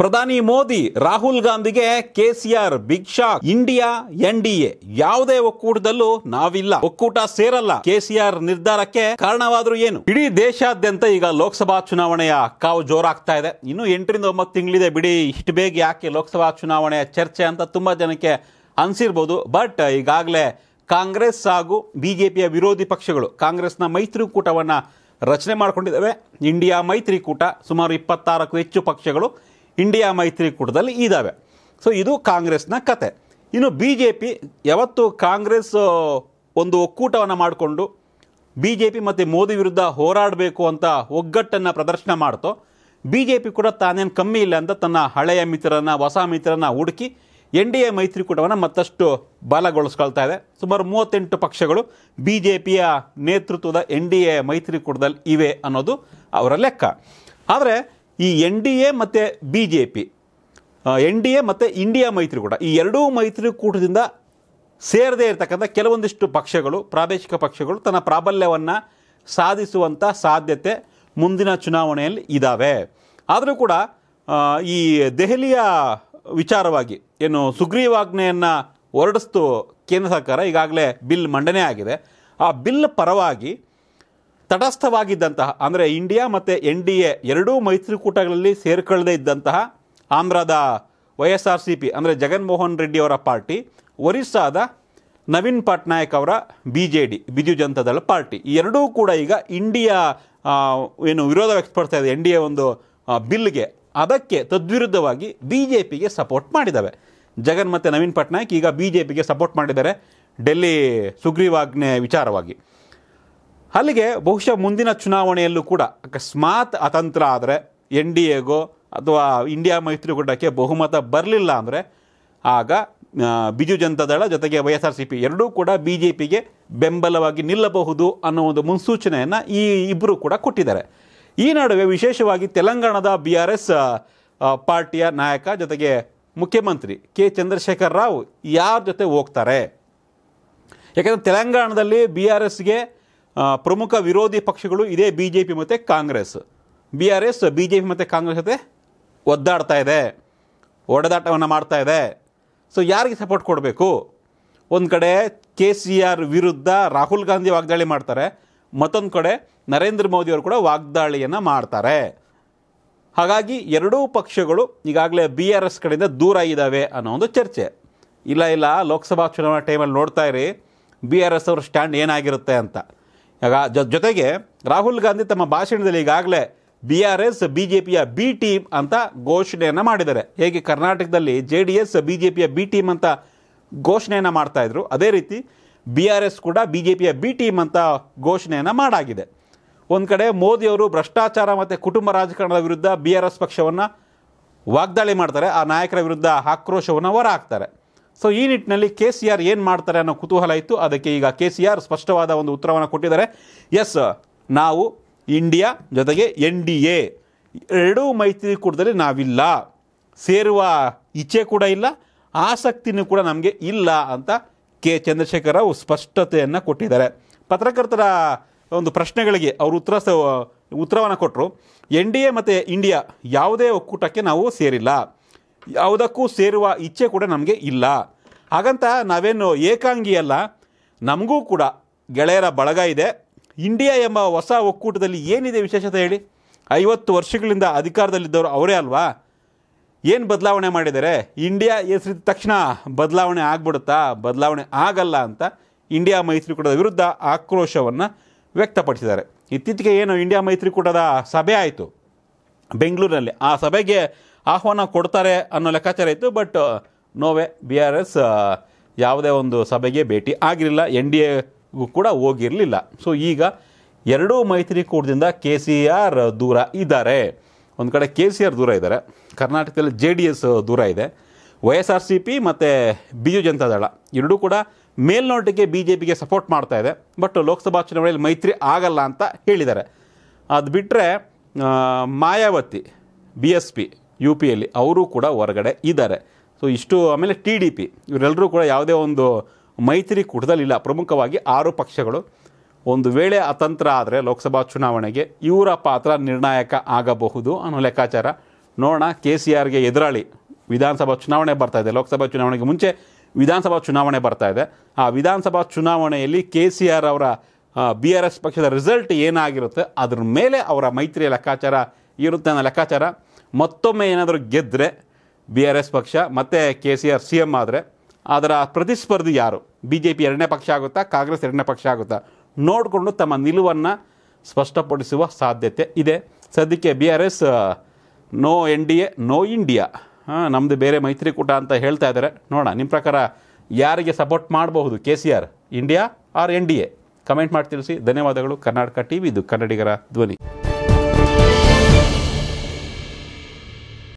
ಪ್ರಧಾನಿ ಮೋದಿ ರಾಹುಲ್ ಗಾಂಧಿಗೆ KCR big shock India N D A ಯಾವುದೇ ಒಕ್ಕೂಟದಲ್ಲೂ ನಾವಿಲ್ಲ ಒಕ್ಕೂಟ ಸೇರಲ್ಲ ಕೆಸಿಆರ್ ನಿರ್ಧಾರಕ್ಕೆ ಕಾರಣವಾದರೂ ಏನು ಇಡೀ ದೇಶಾದ್ಯಂತ ಈಗ ಲೋಕಸಭಾ ಚುನಾವಣೆಯ ಕಾವು ಜೋರಾಗ್ತಾ ಇದೆ ಇನ್ನು ಎಂಟರಿಂದ ಒಂಬತ್ತು ತಿಂಗಳಿದೆ ಬಿಡಿ ಇಷ್ಟು ಬೇಗ ಯಾಕೆ ಲೋಕಸಭಾ ಚುನಾವಣೆಯ ಚರ್ಚೆ ಅಂತ ತುಂಬಾ ಜನಕ್ಕೆ ಅನಿಸಿರ್ಬೋದು ಬಟ್ ಈಗಾಗಲೇ ಕಾಂಗ್ರೆಸ್ ಹಾಗೂ ಬಿ ಜೆ ವಿರೋಧಿ ಪಕ್ಷಗಳು ಕಾಂಗ್ರೆಸ್ನ ಕೂಟವನ್ನ ರಚನೆ ಮಾಡಿಕೊಂಡಿದ್ದಾವೆ ಇಂಡಿಯಾ ಮೈತ್ರಿಕೂಟ ಸುಮಾರು ಇಪ್ಪತ್ತಾರಕ್ಕೂ ಹೆಚ್ಚು ಪಕ್ಷಗಳು ಇಂಡಿಯಾ ಮೈತ್ರಿಕೂಟದಲ್ಲಿ ಇದ್ದಾವೆ ಸೊ ಇದು ಕಾಂಗ್ರೆಸ್ನ ಕತೆ ಇನ್ನು ಬಿ ಜೆ ಪಿ ಯಾವತ್ತು ಕಾಂಗ್ರೆಸ್ ಒಂದು ಒಕ್ಕೂಟವನ್ನು ಮಾಡಿಕೊಂಡು ಬಿ ಜೆ ಪಿ ಮತ್ತು ಮೋದಿ ವಿರುದ್ಧ ಹೋರಾಡಬೇಕು ಅಂತ ಒಗ್ಗಟ್ಟನ್ನು ಪ್ರದರ್ಶನ ಮಾಡ್ತೋ ಬಿ ಜೆ ಪಿ ಕೂಡ ತಾನೇನು ಕಮ್ಮಿ ಇಲ್ಲ ಅಂತ ತನ್ನ ಹಳೆಯ ಮಿತ್ರನ ಹೊಸ ಮಿತ್ರನ ಹುಡುಕಿ ಎನ್ ಡಿ ಎ ಮೈತ್ರಿಕೂಟವನ್ನು ಮತ್ತಷ್ಟು ಬಲಗೊಳಿಸ್ಕೊಳ್ತಾ ಇದೆ ಸುಮಾರು ಮೂವತ್ತೆಂಟು ಪಕ್ಷಗಳು ಬಿ ಜೆ ಪಿಯ ನೇತೃತ್ವದ ಎನ್ ಡಿ ಎ ಮೈತ್ರಿಕೂಟದಲ್ಲಿ ಇವೆ ಅನ್ನೋದು ಅವರ ಲೆಕ್ಕ ಆದರೆ ಈ ಎನ್ ಡಿ ಎ ಮತ್ತು B J P N D A ಮತ್ತು ಇಂಡಿಯಾ ಮೈತ್ರಿಕೂಟ ಈ ಎರಡೂ ಮೈತ್ರಿಕೂಟದಿಂದ ಸೇರದೇ ಇರತಕ್ಕಂಥ ಕೆಲವೊಂದಿಷ್ಟು ಪಕ್ಷಗಳು ಪ್ರಾದೇಶಿಕ ಪಕ್ಷಗಳು ತನ್ನ ಪ್ರಾಬಲ್ಯವನ್ನು ಸಾಧಿಸುವಂಥ ಸಾಧ್ಯತೆ ಮುಂದಿನ ಚುನಾವಣೆಯಲ್ಲಿ ಇದ್ದಾವೆ ಆದರೂ ಕೂಡ ಈ ದೆಹಲಿಯ ವಿಚಾರವಾಗಿ ಏನು ಸುಗ್ರೀವಾಜ್ಞೆಯನ್ನು ಹೊರಡಿಸ್ತು ಕೇಂದ್ರ ಸರ್ಕಾರ ಈಗಾಗಲೇ ಬಿಲ್ ಮಂಡನೆ ಆಗಿದೆ ಆ ಬಿಲ್ ಪರವಾಗಿ ತಟಸ್ಥವಾಗಿದ್ದಂತಹ ಅಂದರೆ ಇಂಡಿಯಾ ಮತ್ತು ಎನ್ ಡಿ ಎ ಎರಡೂ ಮೈತ್ರಿಕೂಟಗಳಲ್ಲಿ ಸೇರ್ಕೊಳ್ಳದೇ ಇದ್ದಂತಹ ಆಂಧ್ರದ Y S R C P ಅಂದರೆ ಜಗನ್ಮೋಹನ್ ಅವರ ಪಾರ್ಟಿ ಒರಿಸ್ಸಾದ ನವೀನ್ ಪಟ್ನಾಯಕ್ ಅವರ B J D Biju Janata Dal party ಎರಡೂ ಕೂಡ ಈಗ ಇಂಡಿಯಾ ಏನು ವಿರೋಧ ವ್ಯಕ್ತಪಡ್ತಾ ಇದೆ ಎನ್ ಡಿ ಎ ಒಂದು ಬಿಲ್ಗೆ ಅದಕ್ಕೆ ತದ್ವಿರುದ್ಧವಾಗಿ ಬಿ ಜೆ ಪಿಗೆ ಸಪೋರ್ಟ್ ಮಾಡಿದ್ದಾವೆ ಜಗನ್ ಮತ್ತು ನವೀನ್ ಪಟ್ನಾಯಕ್ ಈಗ ಬಿ ಜೆ ಪಿಗೆ ಸಪೋರ್ಟ್ ಮಾಡಿದ್ದಾರೆ ಡೆಲ್ಲಿ ಸುಗ್ರೀವಾಜ್ಞೆ ವಿಚಾರವಾಗಿ ಅಲ್ಲಿಗೆ ಬಹುಶಃ ಮುಂದಿನ ಚುನಾವಣೆಯಲ್ಲೂ ಕೂಡ ಅಕಸ್ಮಾತ್ ಅತಂತ್ರ ಆದರೆ ಎನ್ ಡಿ ಎಗೋ ಅಥವಾ ಇಂಡಿಯಾ ಮೈತ್ರಿಕೂಟಕ್ಕೆ ಬಹುಮತ ಬರಲಿಲ್ಲ ಅಂದರೆ ಆಗ ಬಿಜು ದಳ ಜೊತೆಗೆ Y S R C P ಎರಡೂ ಕೂಡ ಬಿ ಜೆ ಪಿಗೆ ಬೆಂಬಲವಾಗಿ ನಿಲ್ಲಬಹುದು ಅನ್ನೋ ಒಂದು ಮುನ್ಸೂಚನೆಯನ್ನು ಈ ಇಬ್ಬರು ಕೂಡ ಕೊಟ್ಟಿದ್ದಾರೆ ಈ ನಡುವೆ ವಿಶೇಷವಾಗಿ ತೆಲಂಗಾಣದ ಬಿ ಆರ್ ಎಸ್ ಪಾರ್ಟಿಯ ನಾಯಕ ಜೊತೆಗೆ ಮುಖ್ಯಮಂತ್ರಿ ಕೆ ಚಂದ್ರಶೇಖರ್ ರಾವ್ ಯಾರ ಜೊತೆ ಹೋಗ್ತಾರೆ ಯಾಕಂದರೆ ತೆಲಂಗಾಣದಲ್ಲಿ ಬಿ ಆರ್ ಎಸ್ಗೆ ಪ್ರಮುಖ ವಿರೋಧಿ ಪಕ್ಷಗಳು ಇದೇ ಬಿ ಜೆ ಪಿ ಮತ್ತು Congress B R S B J P ಮತ್ತು ಕಾಂಗ್ರೆಸ್ ಜೊತೆ ಒದ್ದಾಡ್ತಾ ಇದೆ ಒಡೆದಾಟವನ್ನು ಮಾಡ್ತಾ ಇದೆ ಸೊ ಯಾರಿಗೆ ಸಪೋರ್ಟ್ ಕೊಡಬೇಕು ಒಂದು ಕಡೆ ಕೆ ಸಿ ಆರ್ ವಿರುದ್ಧ ರಾಹುಲ್ ಗಾಂಧಿ ವಾಗ್ದಾಳಿ ಮಾಡ್ತಾರೆ ಮತ್ತೊಂದು ಕಡೆ ನರೇಂದ್ರ ಮೋದಿಯವರು ಕೂಡ ವಾಗ್ದಾಳಿಯನ್ನು ಮಾಡ್ತಾರೆ ಹಾಗಾಗಿ ಎರಡೂ ಪಕ್ಷಗಳು ಈಗಾಗಲೇ ಬಿ ಆರ್ ಎಸ್ ಕಡೆಯಿಂದ ದೂರ ಇದ್ದಾವೆ ಅನ್ನೋ ಒಂದು ಚರ್ಚೆ ಇಲ್ಲ ಇಲ್ಲ ಲೋಕಸಭಾ ಚುನಾವಣಾ ಟೈಮಲ್ಲಿ ನೋಡ್ತಾ ಇರಿ ಬಿ ಆರ್ ಎಸ್ ಅವ್ರ ಸ್ಟ್ಯಾಂಡ್ ಏನಾಗಿರುತ್ತೆ ಅಂತ ಜೊತೆಗೆ ರಾಹುಲ್ ಗಾಂಧಿ ತಮ್ಮ ಭಾಷಣದಲ್ಲಿ ಈಗಾಗಲೇ B R S B J ಪಿಯ ಬಿ ಟೀಮ್ ಅಂತ ಘೋಷಣೆಯನ್ನು ಮಾಡಿದ್ದಾರೆ ಹೇಗೆ ಕರ್ನಾಟಕದಲ್ಲಿ J D S B J ಪಿಯ ಬಿ ಟೀಮ್ ಅಂತ ಘೋಷಣೆಯನ್ನು ಮಾಡ್ತಾಯಿದ್ರು ಅದೇ ರೀತಿ ಬಿ ಆರ್ ಎಸ್ ಕೂಡ ಬಿ ಜೆ ಪಿಯ ಬಿ ಟೀಮ್ ಅಂತ ಘೋಷಣೆಯನ್ನು ಮಾಡಾಗಿದೆ ಒಂದು ಕಡೆ ಮೋದಿಯವರು ಭ್ರಷ್ಟಾಚಾರ ಮತ್ತು ಕುಟುಂಬ ರಾಜಕಾರಣದ ವಿರುದ್ಧ ಬಿ ಆರ್ ಎಸ್ ಪಕ್ಷವನ್ನು ವಾಗ್ದಾಳಿ ಮಾಡ್ತಾರೆ ಆ ನಾಯಕರ ವಿರುದ್ಧ ಆಕ್ರೋಶವನ್ನು ಹೊರಹಾಕ್ತಾರೆ ಸೊ ಈ ನಿಟ್ಟಿನಲ್ಲಿ ಕೆ ಸಿ ಆರ್ ಏನು ಮಾಡ್ತಾರೆ ಅನ್ನೋ ಕುತೂಹಲ ಇತ್ತು ಅದಕ್ಕೆ ಈಗ ಕೆ ಸಿ ಆರ್ ಸ್ಪಷ್ಟವಾದ ಒಂದು ಉತ್ತರವನ್ನು ಕೊಟ್ಟಿದ್ದಾರೆ ಎಸ್ ನಾವು ಇಂಡಿಯಾ ಜೊತೆಗೆ ಎನ್ ಡಿ ಎ ಎರಡೂ ಮೈತ್ರಿಕೂಟದಲ್ಲಿ ನಾವಿಲ್ಲ ಸೇರುವ ಇಚ್ಛೆ ಕೂಡ ಇಲ್ಲ ಆಸಕ್ತಿನೂ ಕೂಡ ನಮಗೆ ಇಲ್ಲ ಅಂತ ಕೆ ಚಂದ್ರಶೇಖರ ರಾವ್ ಸ್ಪಷ್ಟತೆಯನ್ನು ಕೊಟ್ಟಿದ್ದಾರೆ ಪತ್ರಕರ್ತರ ಒಂದು ಪ್ರಶ್ನೆಗಳಿಗೆ ಅವರು ಉತ್ತರ ಉತ್ತರವನ್ನು ಕೊಟ್ಟರು ಎನ್ ಡಿ ಎ ಮತ್ತು ಇಂಡಿಯಾ ಯಾವುದೇ ಒಕ್ಕೂಟಕ್ಕೆ ನಾವು ಸೇರಿಲ್ಲ ಯಾವುದಕ್ಕೂ ಸೇರುವ ಇಚ್ಛೆ ಕೂಡ ನಮಗೆ ಇಲ್ಲ ಹಾಗಂತ ನಾವೇನು ಏಕಾಂಗಿ ಅಲ್ಲ ನಮಗೂ ಕೂಡ ಗೆಳೆಯರ ಬಳಗ ಇದೆ ಇಂಡಿಯಾ ಎಂಬ ಹೊಸ ಒಕ್ಕೂಟದಲ್ಲಿ ಏನಿದೆ ವಿಶೇಷತೆ ಹೇಳಿ ಐವತ್ತು ವರ್ಷಗಳಿಂದ ಅಧಿಕಾರದಲ್ಲಿದ್ದವರು ಅವರೇ ಅಲ್ವಾ ಏನು ಬದಲಾವಣೆ ಮಾಡಿದ್ದಾರೆ ಇಂಡಿಯಾ ಹೆಸರಿದ ತಕ್ಷಣ ಬದಲಾವಣೆ ಆಗ್ಬಿಡುತ್ತಾ ಬದಲಾವಣೆ ಆಗಲ್ಲ ಅಂತ ಇಂಡಿಯಾ ಮೈತ್ರಿಕೂಟದ ವಿರುದ್ಧ ಆಕ್ರೋಶವನ್ನು ವ್ಯಕ್ತಪಡಿಸಿದ್ದಾರೆ ಇತ್ತೀಚೆಗೆ ಏನು ಇಂಡಿಯಾ ಮೈತ್ರಿಕೂಟದ ಸಭೆ ಆಯಿತು ಬೆಂಗಳೂರಿನಲ್ಲಿ ಆ ಸಭೆಗೆ ಆಹ್ವಾನ ಕೊಡ್ತಾರೆ ಅನ್ನೋ ಲೆಕ್ಕಾಚಾರ ಇತ್ತು ಬಟ್ ನೋವೆ ಬಿ ಆರ್ ಎಸ್ ಯಾವುದೇ ಒಂದು ಸಭೆಗೆ ಭೇಟಿ ಆಗಿರಲಿಲ್ಲ ಎನ್ ಡಿ ಎಗೂ ಕೂಡ ಹೋಗಿರಲಿಲ್ಲ ಸೊ ಈಗ ಎರಡೂ ಮೈತ್ರಿಕೂಟದಿಂದ ಕೆ ಸಿ ಆರ್ ದೂರ ಇದ್ದಾರೆ ಒಂದು ಕಡೆ ಕೆ ಸಿ ಆರ್ ದೂರ ಇದ್ದಾರೆ ಕರ್ನಾಟಕದಲ್ಲಿ ಜೆ ಡಿ ಎಸ್ ದೂರ ಇದೆ Y S R C P ಮತ್ತು ಬಿಜು ದಳ ಎರಡೂ ಕೂಡ ಮೇಲ್ನೋಟಕ್ಕೆ ಬಿ ಜೆ ಪಿಗೆ ಸಪೋರ್ಟ್ ಮಾಡ್ತಾ ಇದೆ ಬಟ್ ಲೋಕಸಭಾ ಚುನಾವಣೆಯಲ್ಲಿ ಮೈತ್ರಿ ಆಗಲ್ಲ ಅಂತ ಹೇಳಿದ್ದಾರೆ ಅದು ಬಿಟ್ಟರೆ Mayawati B S P U ಪಿಯಲ್ಲಿ ಅವರು ಕೂಡ ಹೊರಗಡೆ ಇದ್ದಾರೆ ಸೊ ಇಷ್ಟು ಆಮೇಲೆ ಟಿ ಡಿ ಪಿ ಇವರೆಲ್ಲರೂ ಕೂಡ ಯಾವುದೇ ಒಂದು ಮೈತ್ರಿ ಕೂಟದಲ್ಲಿಲ್ಲ ಪ್ರಮುಖವಾಗಿ ಆರು ಪಕ್ಷಗಳು ಒಂದು ವೇಳೆ ಅತಂತ್ರ ಆದರೆ ಲೋಕಸಭಾ ಚುನಾವಣೆಗೆ ಇವರ ಪಾತ್ರ ನಿರ್ಣಾಯಕ ಆಗಬಹುದು ಅನ್ನೋ ಲೆಕ್ಕಾಚಾರ ನೋಡೋಣ ಕೆ ಸಿ ಆರ್ಗೆ ಎದುರಾಳಿ ವಿಧಾನಸಭಾ ಚುನಾವಣೆ ಬರ್ತಾ ಇದೆ ಲೋಕಸಭಾ ಚುನಾವಣೆಗೆ ಮುಂಚೆ ವಿಧಾನಸಭಾ ಚುನಾವಣೆ ಬರ್ತಾ ಇದೆ ಆ ವಿಧಾನಸಭಾ ಚುನಾವಣೆಯಲ್ಲಿ ಕೆ ಸಿ ಆರ್ ಅವರ ಬಿ ಆರ್ ಎಸ್ ಪಕ್ಷದ ರಿಸಲ್ಟ್ ಏನಾಗಿರುತ್ತೆ ಅದ್ರ ಮೇಲೆ ಅವರ ಮೈತ್ರಿಯ ಲೆಕ್ಕಾಚಾರ ಇರುತ್ತೆ ಅನ್ನೋ ಲೆಕ್ಕಾಚಾರ ಮತ್ತೊಮ್ಮೆ ಏನಾದರೂ ಗೆದ್ದರೆ ಬಿ ಆರ್ ಎಸ್ ಪಕ್ಷ ಮತ್ತು K C R C M ಆದರೆ ಅದರ ಪ್ರತಿಸ್ಪರ್ಧಿ ಯಾರು ಬಿ ಜೆ ಪಿ ಎರಡನೇ ಪಕ್ಷ ಆಗುತ್ತಾ ಕಾಂಗ್ರೆಸ್ ಎರಡನೇ ಪಕ್ಷ ಆಗುತ್ತಾ ನೋಡಿಕೊಂಡು ತಮ್ಮ ನಿಲುವನ್ನು ಸ್ಪಷ್ಟಪಡಿಸುವ ಸಾಧ್ಯತೆ ಇದೆ ಸದ್ಯಕ್ಕೆ B R S no N D A no India ಹಾಂ ನಮ್ಮದು ಬೇರೆ ಮೈತ್ರಿಕೂಟ ಅಂತ ಹೇಳ್ತಾ ಇದ್ದಾರೆ ನೋಡೋಣ ನಿಮ್ಮ ಪ್ರಕಾರ ಯಾರಿಗೆ ಸಪೋರ್ಟ್ ಮಾಡಬಹುದು K C R India or N D A comment ಮಾಡಿ ತಿಳಿಸಿ ಧನ್ಯವಾದಗಳು ಕರ್ನಾಟಕ ಟಿ ವಿದು ಕನ್ನಡಿಗರ ಧ್ವನಿ